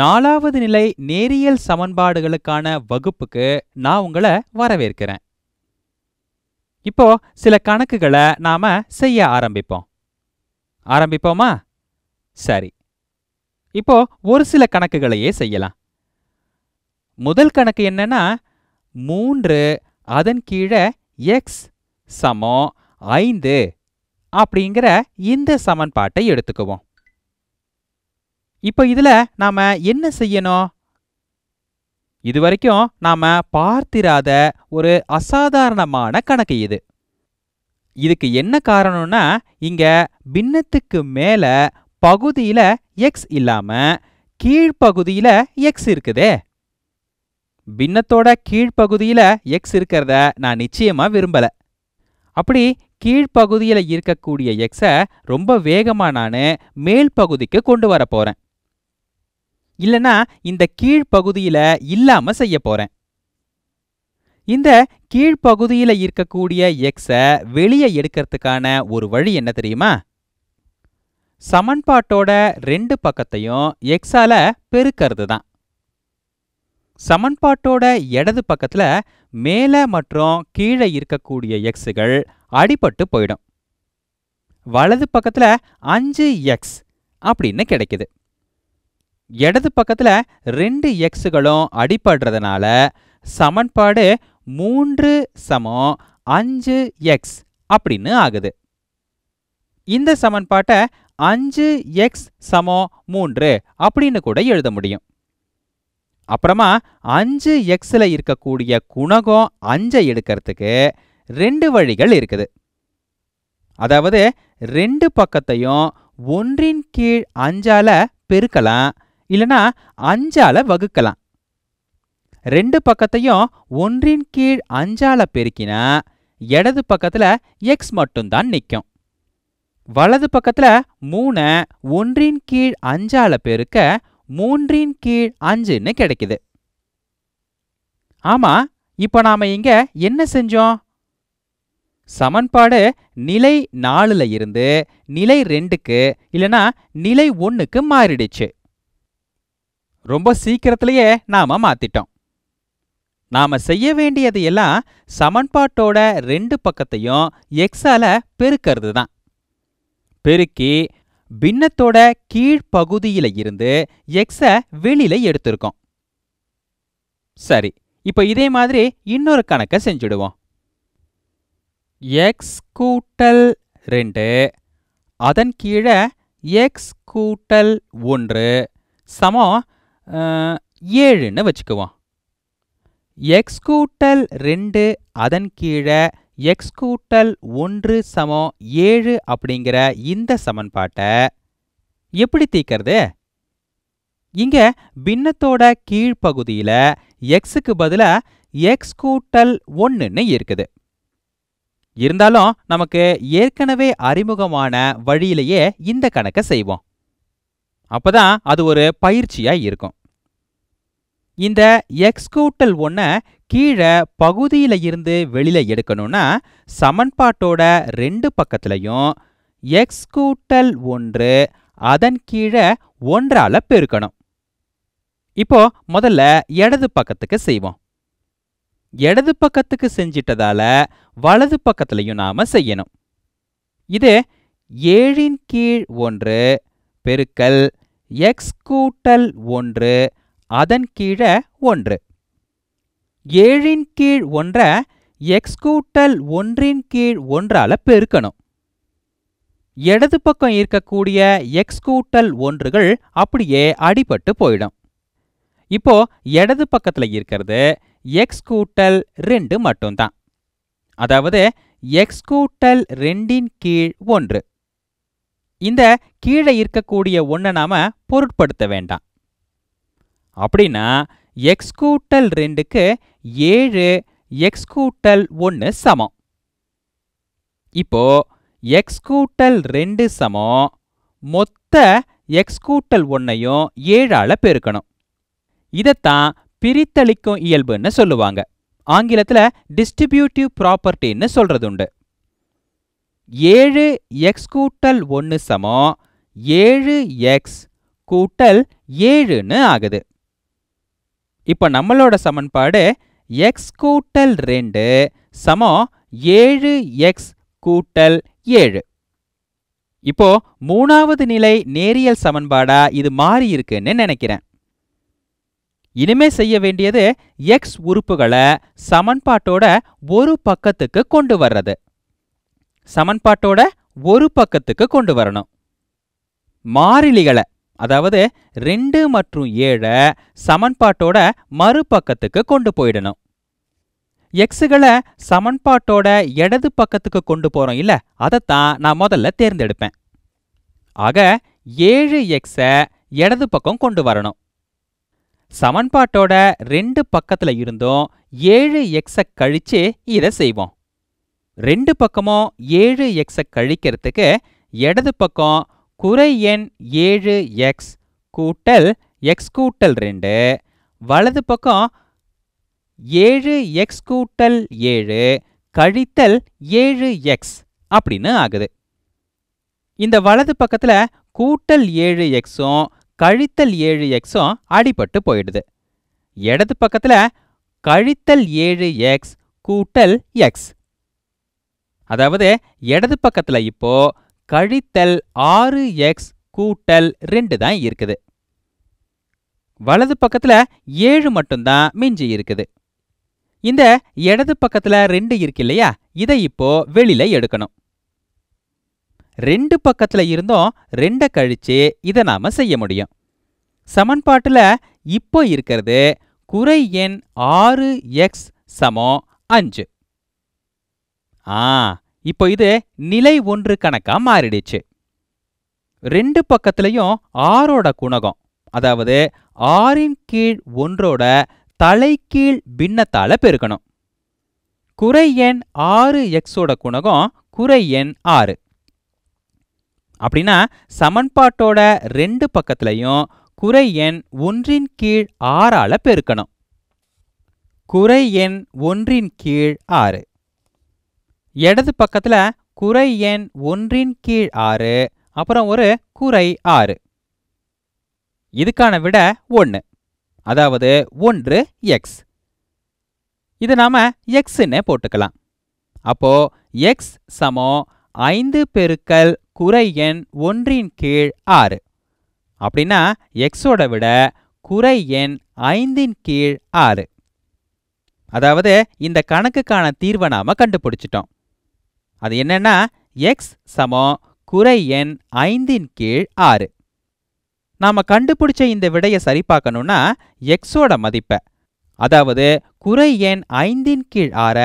நாலாவது நிலை நேரியல் சமன்பாடுகளுக்கான வகுப்புக்கு நான் உங்களை வரவேற்கிறேன் இப்போ சில கணக்குகளை நாம செய்ய ஆரம்பிப்போம் ஆரம்பிப்போமா சரி இப்போ ஒரு சில கணக்குகளையே செய்யலாம் முதல் கணக்கு என்னன்னா மூன்று அதன் கீழே எக்ஸ் சமம் ஐந்து அப்படிங்கிற இந்த சமன்பாட்டை எடுத்துக்குவோம் இப்போ இதில் நாம் என்ன செய்யணும் இது வரைக்கும் நாம் பார்த்திராத ஒரு அசாதாரணமான கணக்கு இது இதுக்கு என்ன காரணம்னா இங்கே பின்னத்துக்கு மேலே பகுதியில் எக்ஸ் இல்லாமல் கீழ்ப்பகுதியில் எக்ஸ் இருக்குதே பின்னத்தோட கீழ்ப்பகுதியில் எக்ஸ் இருக்கிறத நான் நிச்சயமாக விரும்பலை அப்படி கீழ்ப்பகுதியில் இருக்கக்கூடிய எக்ஸை ரொம்ப வேகமாக நான் மேல் பகுதிக்கு கொண்டு வரப்போகிறேன் இல்லனா இந்த கீழ்ப்பகுதியில இல்லாம செய்ய போறேன் இந்த கீழ்ப்பகுதியில இருக்கக்கூடிய எக்ஸை வெளியே எடுக்கிறதுக்கான ஒரு வழி என்ன தெரியுமா சமன்பாட்டோட ரெண்டு பக்கத்தையும் எக்ஸால பெருக்கிறது தான் சமன்பாட்டோட இடது பக்கத்தில் மேலே மற்றும் கீழே இருக்கக்கூடிய எக்ஸுகள் அடிபட்டு போயிடும் வலது பக்கத்தில் அஞ்சு எக்ஸ் அப்படின்னு கிடைக்குது இடது பக்கத்தில் ரெண்டு எக்ஸுகளும் அடிப்படுறதுனால சமன்பாடு மூன்று சமம் அஞ்சு எக்ஸ் அப்படின்னு ஆகுது இந்த சமன்பாட்டை அஞ்சு எக்ஸ் சமம் மூன்று அப்படின்னு கூட எழுத முடியும் அப்புறமா அஞ்சு எக்ஸில் இருக்கக்கூடிய குணகம் அஞ்சை எடுக்கிறதுக்கு ரெண்டு வழிகள் இருக்குது அதாவது ரெண்டு பக்கத்தையும் ஒன்றின் கீழ் அஞ்சால பெருக்கலாம் இல்லனா அஞ்சால வகுக்கலாம் ரெண்டு பக்கத்தையும் ஒன்றின் கீழ் அஞ்சால பெருக்கினா இடது பக்கத்துல எக்ஸ் மட்டும்தான் நிற்கும் வலது பக்கத்துல மூணை ஒன்றின் கீழ் அஞ்சால பெருக்க மூன்றின் கீழ் அஞ்சுன்னு கிடைக்குது ஆமா இப்ப நாம இங்க என்ன செஞ்சோம் சமன்பாடு நிலை நாலுல இருந்து நிலை ரெண்டுக்கு இல்லனா நிலை ஒன்றுக்கு மாறிடுச்சு ரொம்ப சீக்கிரத்திலேயே நாம மாத்திட்டோம் நாம செய்ய வேண்டியது எல்லாம் சமன்பாட்டோட ரெண்டு பக்கத்தையும் எக்ஸால பெருக்கிறது தான் பெருக்கி பின்னத்தோட கீழ்ப்பகுதியில இருந்து எக்ஸ வெளியில எடுத்திருக்கோம் சரி இப்ப இதே மாதிரி இன்னொரு கணக்கை செஞ்சுடுவோம் எக்ஸ் கூட்டல் ரெண்டு அதன் கீழே எக்ஸ் கூட்டல் ஒன்று சமம் ஏழுன்னு வச்சுக்குவோம் எக்ஸ் கூட்டல் ரெண்டு அதன் கீழே எக்ஸ் கூட்டல் ஒன்று சமம் ஏழு அப்படிங்கிற இந்த சமன்பாட்டை எப்படி தீக்கிறது இங்க பின்னத்தோட கீழ்ப்பகுதியில் எக்ஸுக்கு பதிலாக எக்ஸ் கூட்டல் ஒன்றுன்னு இருக்குது இருந்தாலும் நமக்கு ஏற்கனவே அறிமுகமான வழியிலேயே இந்த கணக்கை செய்வோம் அப்போ தான் அது ஒரு பயிற்சியாக இருக்கும் இந்த எக்ஸ் கூட்டல் ஒன்றை கீழே பகுதியில் இருந்து வெளியில் எடுக்கணும்னா சமன்பாட்டோட ரெண்டு பக்கத்துலையும் எக்ஸ் கூட்டல் ஒன்று அதன் கீழே ஒன்றால் பெருக்கணும் இப்போ முதல்ல இடது பக்கத்துக்கு செய்வோம் இடது பக்கத்துக்கு செஞ்சிட்டதால வலது பக்கத்துலையும் நாம் செய்யணும் இது ஏழின் கீழ் ஒன்று பெருக்கல் எக்ஸ் கூட்டல் ஒன்று அதன் கீழே ஒன்று ஏழின் கீழ் ஒன்றை எக்ஸ் கூட்டல் ஒன்றின் கீழ் ஒன்றால் பெருக்கணும் இடது பக்கம் இருக்கக்கூடிய எக்ஸ் கூட்டல் ஒன்றுகள் அப்படியே அடிபட்டு போயிடும் இப்போ இடது பக்கத்தில் இருக்கிறது எக்ஸ் கூட்டல் ரெண்டு மட்டும்தான் அதாவது எக்ஸ் கூட்டல் ரெண்டின் கீழ் ஒன்று இந்த கீழே இருக்கக்கூடிய ஒன்றை நாம் பொருட்படுத்த வேண்டாம் அப்படின்னா எக்ஸ் கூட்டல் ரெண்டுக்கு ஏழு எக்ஸ் கூட்டல் ஒன்று சமம் இப்போ எக்ஸ் கூட்டல் ரெண்டு சமம் மொத்த எக்ஸ் கூட்டல் ஒன்றையும் ஏழால் பெருக்கணும் இதைத்தான் பிரித்தளிக்கும் இயல்புன்னு சொல்லுவாங்க ஆங்கிலத்தில் டிஸ்ட்ரிபியூட்டிவ் ப்ராப்பர்ட்டின்னு சொல்கிறது உண்டு ஏழு எக்ஸ் கூட்டல் ஒன்று சமம் ஏழு எக்ஸ் கூட்டல் ஏழுன்னு ஆகுது இப்போ நம்மளோட சமன்பாடு எக்ஸ் கூட்டல் ரெண்டு சமம் ஏழு எக்ஸ் கூட்டல் ஏழு இப்போ மூணாவது நிலை நேரியல் சமன்பாடா இது மாறி இருக்குன்னு நினைக்கிறேன் இனிமே செய்ய வேண்டியது எக்ஸ் உறுப்புகளை சமன்பாட்டோட ஒரு பக்கத்துக்கு கொண்டு வர்றது சமன்பாட்டோட ஒரு பக்கத்துக்கு கொண்டு வரணும் மாறிலிகளை அதாவது ரெண்டு மற்றும் ஏழை சமன்பாட்டோட மறுபக்கத்துக்கு கொண்டு போயிடணும் எக்ஸுகளை சமன்பாட்டோட இடது பக்கத்துக்கு கொண்டு போகிறோம் இல்லை அதைத்தான் நான் முதல்ல தேர்ந்தெடுப்பேன் ஆக ஏழு எக்ஸை இடது பக்கம் கொண்டு வரணும் சமன்பாட்டோட ரெண்டு பக்கத்தில் இருந்தும் ஏழு எக்ஸை கழிச்சு இதை செய்வோம் ரெண்டு பக்கமும் ஏழு எக்ஸை கழிக்கிறதுக்கு இடது பக்கம் குறை எண் ஏழு எக்ஸ் கூட்டல் எக்ஸ் கூட்டல் ரெண்டு வலது பக்கம் ஏழு எக்ஸ் கூட்டல் ஏழு கழித்தல் ஏழு எக்ஸ் அப்படின்னு ஆகுது இந்த வலது பக்கத்தில் கூட்டல் ஏழு எக்ஸும் கழித்தல் ஏழு எக்ஸும் அடிபட்டு போயிடுது இடது பக்கத்தில் கழித்தல் ஏழு எக்ஸ் கூட்டல் எக்ஸ் அதாவது இடது பக்கத்தில் இப்போ கழித்தல் ஆறு எக்ஸ் கூட்டல் ரெண்டு தான் இருக்குது வலது பக்கத்தில் ஏழு மட்டும்தான் மிஞ்சி இருக்குது இந்த இடது பக்கத்தில் ரெண்டு இருக்கு இல்லையா இதை இப்போ வெளியில் எடுக்கணும் ரெண்டு பக்கத்தில் இருந்தும் ரெண்டை கழிச்சு இதை நாம செய்ய முடியும் சமன்பாட்டில் இப்போ இருக்கிறது குறை எண் ஆறு எக்ஸ் சமம் அஞ்சு ஆ இப்போ இது நிலை ஒன்று கணக்கா மாறிடுச்சு ரெண்டு பக்கத்துலையும் ஆறோட குணகம் அதாவது ஆறின் கீழ் ஒன்றோட தலைக்கீழ் பின்னத்தால பெருக்கணும் குறை எண் ஆறு எக்ஸோட குணகம் குறை எண் ஆறு அப்படின்னா சமன்பாட்டோட ரெண்டு பக்கத்துலையும் குறை எண் ஒன்றின் கீழ் ஆறால பெருக்கணும் குறை எண் ஒன்றின் கீழ் ஆறு இடது பக்கத்தில் குறை எண் ஒன்றின் கீழ் ஆறு அப்புறம் ஒரு குறை ஆறு இதுக்கான விட ஒன்று அதாவது ஒன்று எக்ஸ் இதை நாம் எக்ஸ்ன்னு போட்டுக்கலாம் அப்போது எக்ஸ் சமோ ஐந்து பெருக்கல் குறை எண் ஒன்றின் கீழ் ஆறு அப்படின்னா எக்ஸோட விட குறை எண் ஐந்தின் கீழ் ஆறு அதாவது இந்த கணக்குக்கான தீர்வை நாம் கண்டுபிடிச்சிட்டோம் அது என்னன்னா எக்ஸ் சமம் குறை எண் ஐந்தின் கீழ் ஆறு நாம் கண்டுபிடிச்ச இந்த விடையை சரி பார்க்கணும்னா எக்ஸோட மதிப்பை அதாவது குறை எண் ஐந்தின் கீழ் ஆற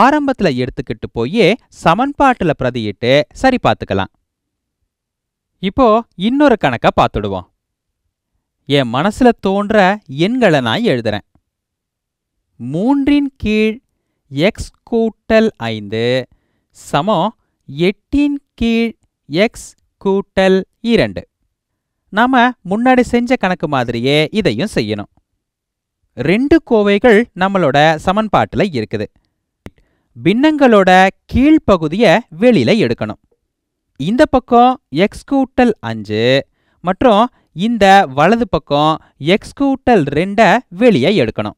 ஆரம்பத்தில் எடுத்துக்கிட்டு போய் சமன்பாட்டில் பிரதியிட்டு சரி பார்த்துக்கலாம் இப்போ இன்னொரு கணக்கை பார்த்துடுவோம் என் மனசில் தோன்ற எண்களை நான் எழுதுறேன் மூன்றின் கீழ் எக்ஸ் கூட்டல் ஐந்து சமம் எட்டின் கீழ் எக்ஸ் கூட்டல் இரண்டு நாம் முன்னாடி செஞ்ச கணக்கு மாதிரியே இதையும் செய்யணும் ரெண்டு கோவைகள் நம்மளோட சமன்பாட்டில் இருக்குது பின்னங்களோட கீழ்ப்பகுதியை வெளியில் எடுக்கணும் இந்த பக்கம் எக்ஸ் கூட்டல் அஞ்சு மற்றும் இந்த வலது பக்கம் எக்ஸ் கூட்டல் ரெண்டை வெளியே எடுக்கணும்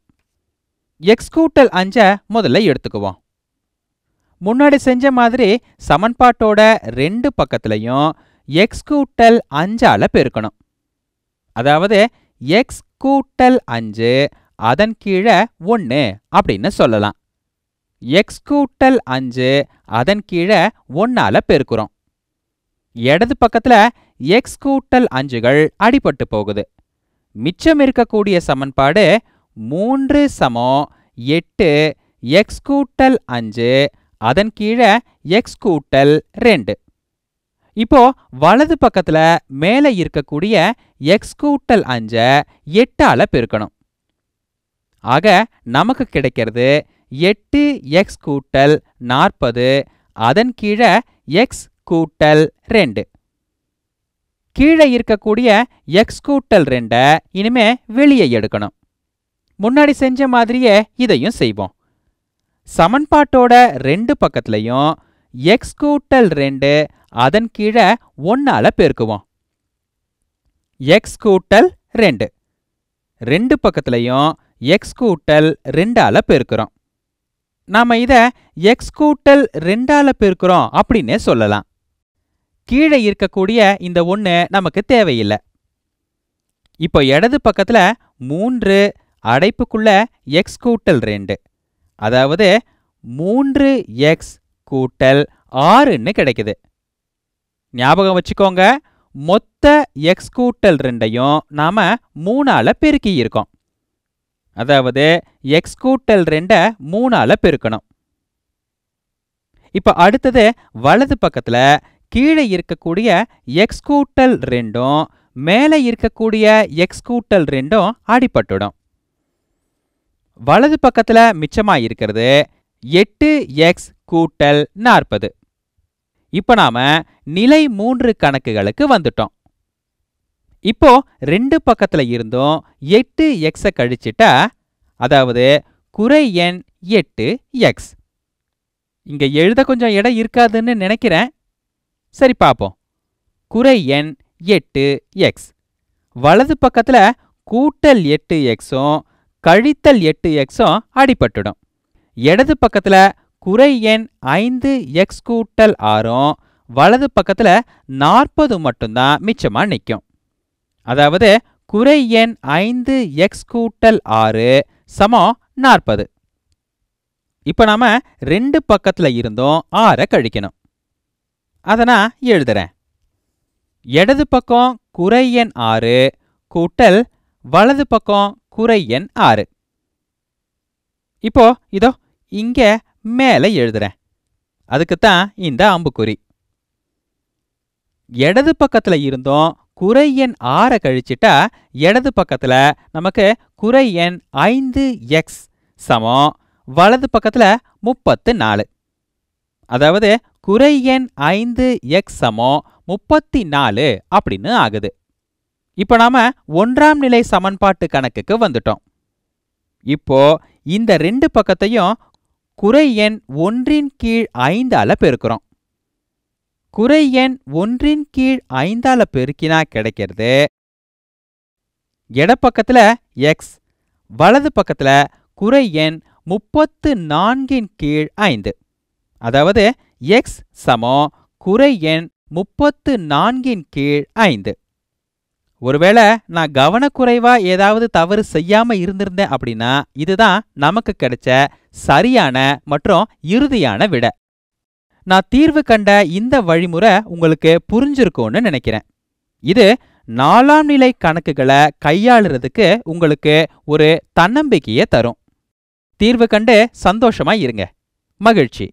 எக்ஸ் கூட்டல் அஞ்சை முதல்ல எடுத்துக்குவோம் முன்னாடி செஞ்ச மாதிரி சமன்பாட்டோட ரெண்டு பக்கத்துலையும் எக்ஸ் கூட்டல் அஞ்சால் பெருக்கணும் அதாவது எக்ஸ் கூட்டல் அஞ்சு அதன் கீழே ஒன்று அப்படின்னு சொல்லலாம் எக்ஸ் கூட்டல் அஞ்சு அதன் கீழே ஒன்றால் பெருக்குறோம் இடது பக்கத்தில் எக்ஸ் கூட்டல் அஞ்சுகள் அடிபட்டு போகுது மிச்சம் இருக்கக்கூடிய சமன்பாடு மூன்று சமம் எட்டு எக்ஸ் கூட்டல் அஞ்சு அதன் கீழே எக்ஸ் கூட்டல் ரெண்டு இப்போ வலது பக்கத்துல மேலே இருக்கக்கூடிய எக்ஸ் கூட்டல் அஞ்சை எட்டால பெருக்கணும் ஆக நமக்கு கிடைக்கிறது எட்டு எக்ஸ் கூட்டல் நாற்பது அதன் கீழே எக்ஸ் கூட்டல் ரெண்டு கீழே இருக்கக்கூடிய எக்ஸ் கூட்டல் ரெண்டை இனிமே வெளியே எடுக்கணும் முன்னாடி செஞ்ச மாதிரியே இதையும் செய்வோம் சமன்பாட்டோட ரெண்டு பக்கத்துலையும் எக்ஸ் கூட்டல் ரெண்டு அதன் கீழே ஒன்னால பெருக்குவோம் எக்ஸ் கூட்டல் ரெண்டு ரெண்டு பக்கத்துலையும் எக்ஸ் கூட்டல் ரெண்டால பெருக்கிறோம் நாம இதை எக்ஸ் கூட்டல் ரெண்டால பெருக்கிறோம் அப்படின்னே சொல்லலாம் கீழே இருக்கக்கூடிய இந்த ஒன்று நமக்கு தேவையில்லை இப்போ இடது பக்கத்தில் மூன்று அடைப்புக்குள்ள எக்ஸ் கூட்டல் ரெண்டு அதாவது மூன்று எக்ஸ் கூட்டல் ஆறுன்னு கிடைக்குது ஞாபகம் வச்சுக்கோங்க மொத்த எக்ஸ் கூட்டல் ரெண்டையும் நாம் மூணால் பெருக்கி இருக்கோம் அதாவது எக்ஸ் கூட்டல் ரெண்டை மூணால் பெருக்கணும் இப்போ அடுத்தது வலது பக்கத்தில் கீழே இருக்கக்கூடிய எக்ஸ் கூட்டல் ரெண்டும் மேலே இருக்கக்கூடிய எக்ஸ் கூட்டல் ரெண்டும் அடிபட்டுடும் வலது பக்கத்தில் மிச்சமாக இருக்கிறது எட்டு எக்ஸ் கூட்டல் நாற்பது இப்போ நாம் நிலை மூன்று கணக்குகளுக்கு வந்துட்டோம் இப்போ ரெண்டு பக்கத்தில் இருந்தும் எட்டு எக்ஸை கழிச்சிட்டா அதாவது குறை எண் எட்டு எக்ஸ் இங்கே எழுத கொஞ்சம் இடம் இருக்காதுன்னு நினைக்கிறேன் சரி பார்ப்போம் குறை எண் எட்டு எக்ஸ் வலது பக்கத்தில் கூட்டல் எட்டு எக்ஸும் கழித்தல் எட்டு எக்ஸும் அடிபட்டுடும் இடது பக்கத்தில் குறை எண் ஐந்து எக்ஸ் கூட்டல் ஆறும் வலது பக்கத்தில் நாற்பது மட்டும்தான் மிச்சமாக நிற்கும் அதாவது குறை எண் ஐந்து எக்ஸ் கூட்டல் ஆறு சமம் நாற்பது இப்போ நாம் ரெண்டு பக்கத்தில் இருந்தும் ஆறை கழிக்கணும் அதை நான் எழுதுறேன் இடது பக்கம் குறை எண் ஆறு கூட்டல் வலது பக்கம் குறை எண் ஆறு இப்போ இதோ இங்க மேலே எழுதுறேன் அதுக்குத்தான் இந்த அம்புக்குறி இடது பக்கத்துல இருந்தும் குறை எண் ஆறை கழிச்சிட்டா இடது பக்கத்துல நமக்கு குறை எண் ஐந்து எக்ஸ் சமம் வலது பக்கத்துல முப்பத்து நாலு அதாவது குறை எண் ஐந்து எக்ஸ் சமம் முப்பத்தி நாலு அப்படின்னு ஆகுது இப்ப நாம ஒன்றாம் நிலை சமன்பாட்டு கணக்குக்கு வந்துட்டோம் இப்போ இந்த ரெண்டு பக்கத்தையும் குறை எண் ஒன்றின் கீழ் ஐந்தால பெருக்கிறோம் குறை எண் ஒன்றின் கீழ் ஐந்தால பெருக்கினா கிடைக்கிறது எடப்பக்கத்துல எக்ஸ் வலது பக்கத்துல குறை எண் முப்பத்து நான்கின் கீழ் ஐந்து அதாவது எக்ஸ் சமம் குறை எண் முப்பத்து நான்கின் கீழ் ஐந்து ஒருவேளை நான் கவனக்குறைவா ஏதாவது தவறு செய்யாம இருந்திருந்தேன் அப்படின்னா இதுதான் நமக்கு கிடைச்ச சரியான மற்றும் இறுதியான விட நான் தீர்வு கண்ட இந்த வழிமுறை உங்களுக்கு புரிஞ்சிருக்கும்னு நினைக்கிறேன் இது நாலாம் நிலை கணக்குகளை கையாளுறதுக்கு உங்களுக்கு ஒரு தன்னம்பிக்கையை தரும் தீர்வு கண்டு சந்தோஷமா இருங்க மகிழ்ச்சி